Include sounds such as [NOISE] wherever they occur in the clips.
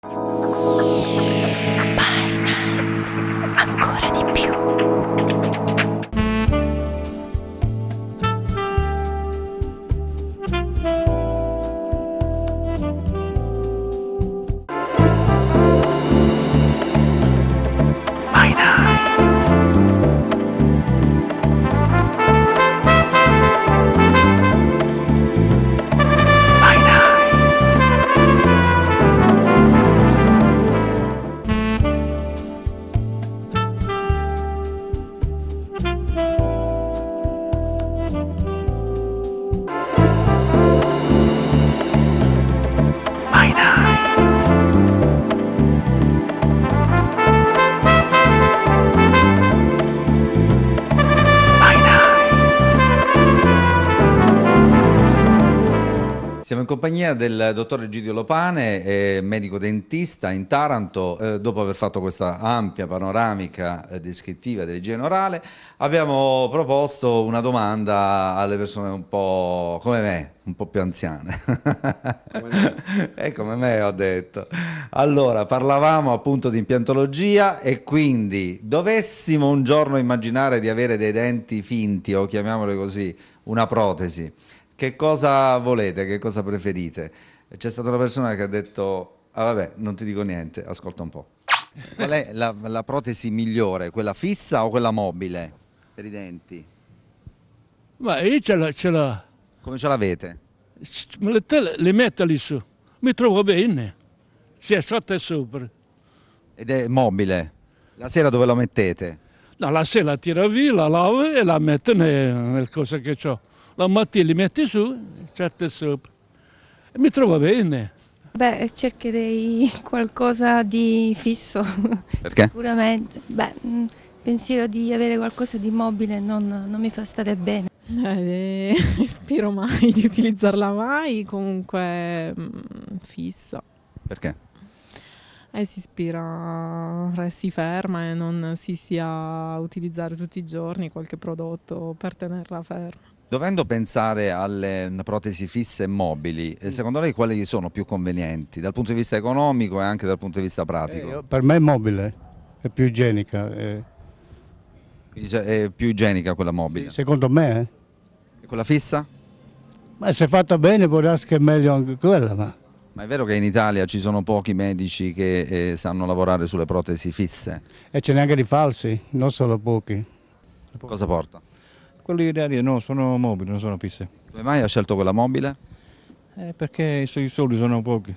By night, ancora di più. Siamo in compagnia del dottor Egidio Lopane, medico dentista in Taranto. Eh, dopo aver fatto questa ampia panoramica eh, descrittiva dell'igiene orale, abbiamo proposto una domanda alle persone un po' come me, un po' più anziane. Come e [LAUGHS] eh, come me ho detto. Allora, parlavamo appunto di impiantologia e quindi dovessimo un giorno immaginare di avere dei denti finti o chiamiamole così, una protesi che cosa volete, che cosa preferite? C'è stata una persona che ha detto, ah vabbè, non ti dico niente, ascolta un po'. Qual è la, la protesi migliore, quella fissa o quella mobile per i denti? Ma io ce l'ho. Ce l'ho. Come ce l'avete? Le, le metto lì su, mi trovo bene, sia sotto e sopra. Ed è mobile? La sera dove lo mettete? No, la sera la tiro via, la lavo e la metto nel, nel coso che ho la mattina li metti su, certo sopra. E mi trovo bene. Beh, cercherei qualcosa di fisso. Perché? Sicuramente. Beh, il mm, pensiero di avere qualcosa di mobile non, non mi fa stare bene. Eh, eh, [LAUGHS] spero mai di utilizzarla mai, comunque mh, mm, fissa. Perché? E eh, si ispira, resti ferma e non si stia a utilizzare tutti i giorni qualche prodotto per tenerla ferma. Dovendo pensare alle protesi fisse e mobili, eh, mm. secondo lei quali sono più convenienti dal punto di vista economico e anche dal punto di vista pratico? Eh, per me è mobile, è più igienica. È... Eh. è più igienica quella mobile? Sì, secondo me. Eh. E quella fissa? Ma se fatta bene può darsi che è meglio anche quella. Ma... ma... è vero che in Italia ci sono pochi medici che eh, sanno lavorare sulle protesi fisse? E ce n'è anche di falsi, non solo pochi. Cosa porta? Quelli da lì no, sono mobili, non sono fisse. Come mai ha scelto quella mobile? Eh, perché i suoi soldi sono pochi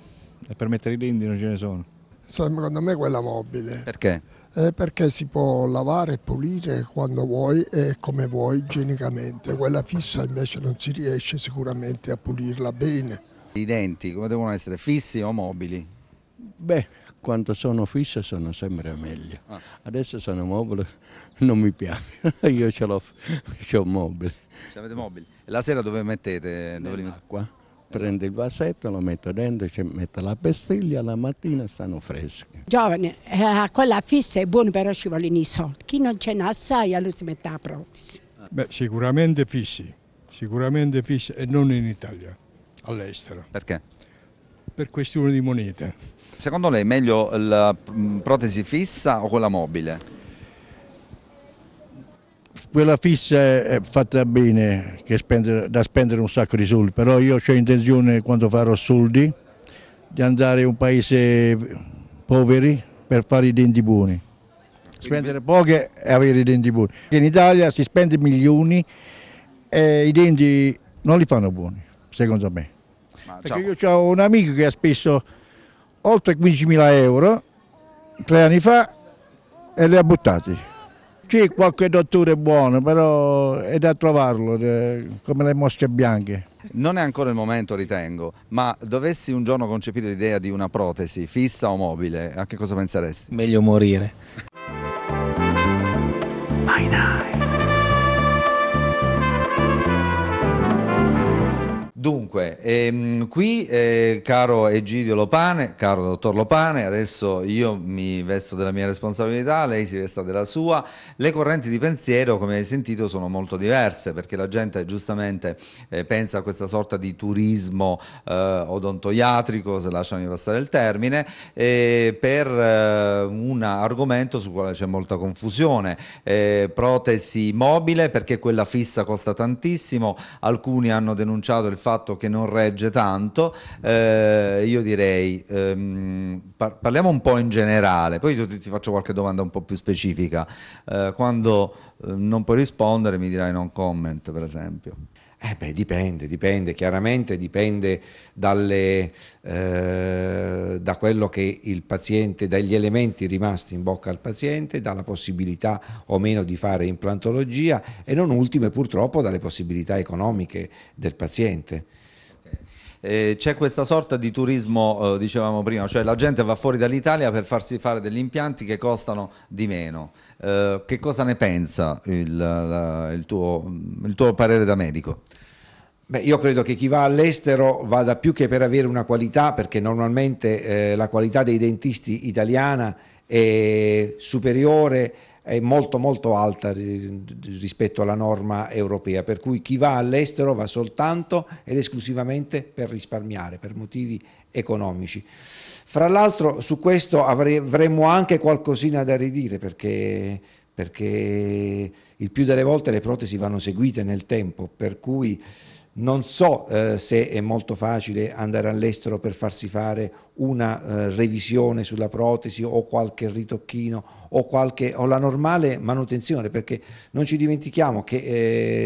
e per mettere i denti non ce ne sono. Secondo me quella mobile. Perché? Eh, perché si può lavare e pulire quando vuoi e come vuoi igienicamente. Quella fissa invece non si riesce sicuramente a pulirla bene. I denti come devono essere? Fissi o mobili? Beh, quando sono fisse sono sempre meglio. Ah. Adesso sono mobile, [LAUGHS] non mi piace, [LAUGHS] io ce l'ho, ho mobile. Ce l'avete mobile? E la sera dove mettete? Dove li... Acqua. Prendo il vasetto, lo metto dentro, ci metto la pestiglia, la mattina stanno freschi. Giovani, eh, con fissa è buona però ci vogliono i soldi. Chi non ce n'ha assai allora si mette la protesi. Ah. Beh, sicuramente fissi, sicuramente fissi e non in Italia, all'estero. Perché? per questione di monete. Secondo lei è meglio la mm, protesi fissa o quella mobile? Quella fissa è fatta bene, spendere, da spendere un sacco di soldi, però io ho intenzione quando farò soldi di andare in un paese poveri per fare i denti buoni. Spendere poche e avere i denti buoni. In Italia si spende milioni e i denti non li fanno buoni, secondo me. Ah, Perché ciao. io ho un amico che ha speso oltre 15.000 euro tre anni fa e li ha buttati. C'è qualche dottore buono, però è da trovarlo, eh, come le mosche bianche. Non è ancora il momento, ritengo, ma dovessi un giorno concepire l'idea di una protesi, fissa o mobile, a che cosa penseresti? Meglio morire. E, ehm, qui, eh, caro Egidio Lopane, caro dottor Lopane, adesso io mi vesto della mia responsabilità, lei si vesta della sua. Le correnti di pensiero, come hai sentito, sono molto diverse perché la gente giustamente eh, pensa a questa sorta di turismo eh, odontoiatrico, se lasciami passare il termine, eh, per eh, un argomento sul quale c'è molta confusione. Eh, protesi mobile perché quella fissa costa tantissimo, alcuni hanno denunciato il fatto che non regge tanto, eh, io direi ehm, par parliamo un po' in generale, poi ti, ti, faccio qualche domanda un po' più specifica. Eh, quando eh, non puoi rispondere mi dirai non comment, per esempio. Eh beh, dipende, dipende, chiaramente dipende dalle, eh, da quello che il paziente, dagli elementi rimasti in bocca al paziente, dalla possibilità o meno di fare implantologia e non ultime purtroppo dalle possibilità economiche del paziente eh, c'è questa sorta di turismo, eh, dicevamo prima, cioè la gente va fuori dall'Italia per farsi fare degli impianti che costano di meno. Eh, che cosa ne pensa il, la, il, tuo, il tuo parere da medico? Beh, io credo che chi va all'estero vada più che per avere una qualità, perché normalmente eh, la qualità dei dentisti italiana è superiore è molto molto alta rispetto alla norma europea, per cui chi va all'estero va soltanto ed esclusivamente per risparmiare, per motivi economici. Fra l'altro su questo avremmo anche qualcosina da ridire perché, perché il più delle volte le protesi vanno seguite nel tempo, per cui non so eh, se è molto facile andare all'estero per farsi fare una eh, revisione sulla protesi o qualche ritocchino o, qualche, o, la normale manutenzione, perché non ci dimentichiamo che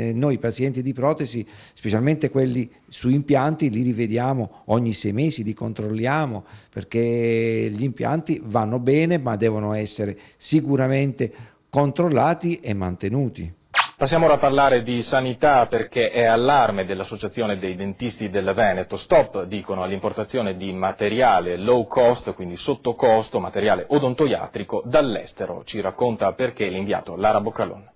eh, noi pazienti di protesi, specialmente quelli su impianti, li rivediamo ogni sei mesi, li controlliamo, perché gli impianti vanno bene ma devono essere sicuramente controllati e mantenuti. Passiamo ora a parlare di sanità perché è allarme dell'Associazione dei Dentisti del Veneto. Stop, dicono, all'importazione di materiale low cost, quindi sotto costo, materiale odontoiatrico dall'estero. Ci racconta perché l'inviato Lara Boccalone.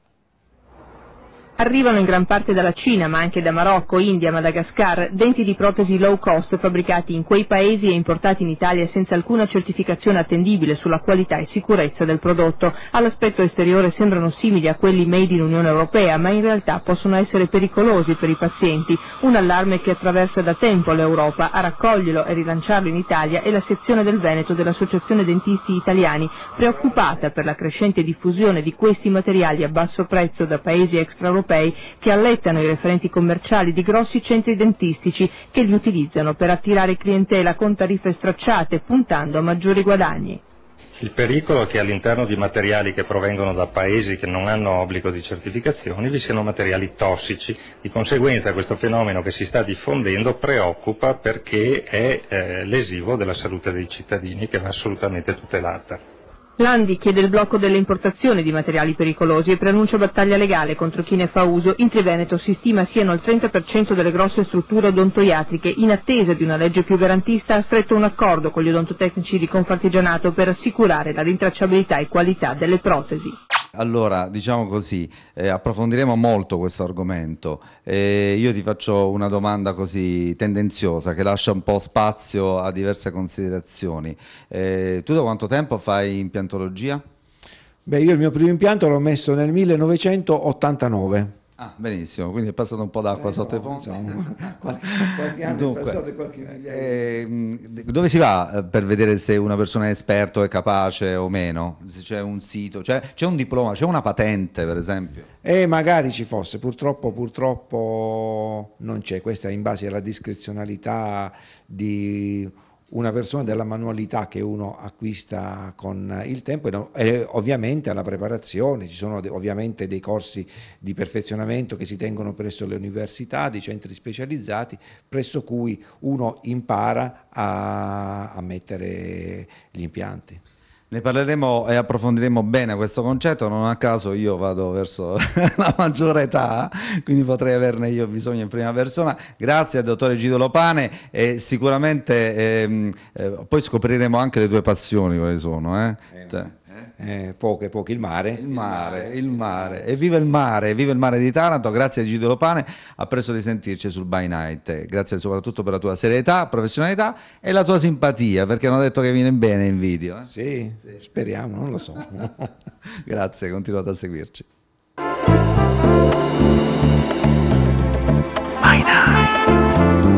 Arrivano in gran parte dalla Cina, ma anche da Marocco, India, Madagascar, denti di protesi low cost fabbricati in quei paesi e importati in Italia senza alcuna certificazione attendibile sulla qualità e sicurezza del prodotto. All'aspetto esteriore sembrano simili a quelli made in Unione Europea, ma in realtà possono essere pericolosi per i pazienti. Un allarme che attraversa da tempo l'Europa. A raccoglierlo e rilanciarlo in Italia è la sezione del Veneto dell'Associazione Dentisti Italiani, preoccupata per la crescente diffusione di questi materiali a basso prezzo da paesi extraeuropei europei che allettano i referenti commerciali di grossi centri dentistici che li utilizzano per attirare clientela con tariffe stracciate puntando a maggiori guadagni. Il pericolo è che all'interno di materiali che provengono da paesi che non hanno obbligo di certificazioni vi siano materiali tossici, di conseguenza questo fenomeno che si sta diffondendo preoccupa perché è eh, lesivo della salute dei cittadini che va assolutamente tutelata. Landi chiede il blocco delle importazioni di materiali pericolosi e preannuncia battaglia legale contro chi ne fa uso. In Triveneto si stima siano il 30% delle grosse strutture odontoiatriche in attesa di una legge più garantista ha stretto un accordo con gli odontotecnici di Confartigianato per assicurare la rintracciabilità e qualità delle protesi. Allora, diciamo così, eh, approfondiremo molto questo argomento. Eh, io ti faccio una domanda così tendenziosa che lascia un po' spazio a diverse considerazioni. Eh, tu da quanto tempo fai impiantologia? Beh, io il mio primo impianto l'ho messo nel 1989. Ah, benissimo, quindi è passato un po' d'acqua eh, sotto no, i ponti. qualche, [LAUGHS] qualche anno Dunque, passato, qualche... Eh, dove si va eh, per vedere se una persona è esperto, è capace o meno? Se c'è un sito, c'è, un diploma, c'è una patente per esempio? E eh, magari ci fosse, purtroppo, purtroppo non c'è, questa è in base alla discrezionalità di una persona della manualità che uno acquista con il tempo e ovviamente alla preparazione, ci sono ovviamente dei corsi di perfezionamento che si tengono presso le università, dei centri specializzati, presso cui uno impara a, a mettere gli impianti. Ne parleremo e approfondiremo bene questo concetto, non a caso io vado verso [LAUGHS] la maggiore età, quindi potrei averne io bisogno in prima persona. Grazie al dottore Gido Lopane e sicuramente ehm, eh, poi scopriremo anche le tue passioni quali sono. Eh? Eh. Cioè, eh, poche, poche, il mare. Il mare, il mare. E Evviva il mare, viva il mare di Taranto. Grazie a Gido Lopane, ha preso di sentirci sul By Night. Grazie soprattutto per la tua serietà, professionalità e la tua simpatia, perché hanno detto che viene bene in video. Eh? Sì, sì, speriamo, non lo so. [LAUGHS] Grazie, continuate a seguirci. By Night.